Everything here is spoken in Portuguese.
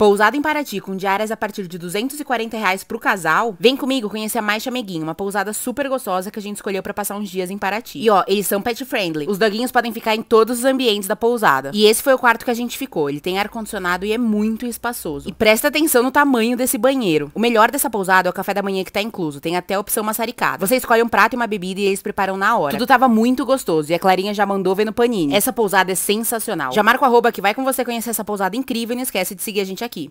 Pousada em Paraty, com diárias a partir de 240 reais pro casal, vem comigo conhecer a Mais Chameguinho, uma pousada super gostosa que a gente escolheu para passar uns dias em Paraty. E ó, eles são pet friendly. Os doguinhos podem ficar em todos os ambientes da pousada. E esse foi o quarto que a gente ficou. Ele tem ar-condicionado e é muito espaçoso. E presta atenção no tamanho desse banheiro. O melhor dessa pousada é o café da manhã que tá incluso. Tem até a opção maçaricada. Você escolhe um prato e uma bebida e eles preparam na hora. Tudo tava muito gostoso e a Clarinha já mandou ver no paninho. Essa pousada é sensacional. Já marca o arroba que vai com você conhecer essa pousada incrível e não esquece de seguir a gente aqui. aqui.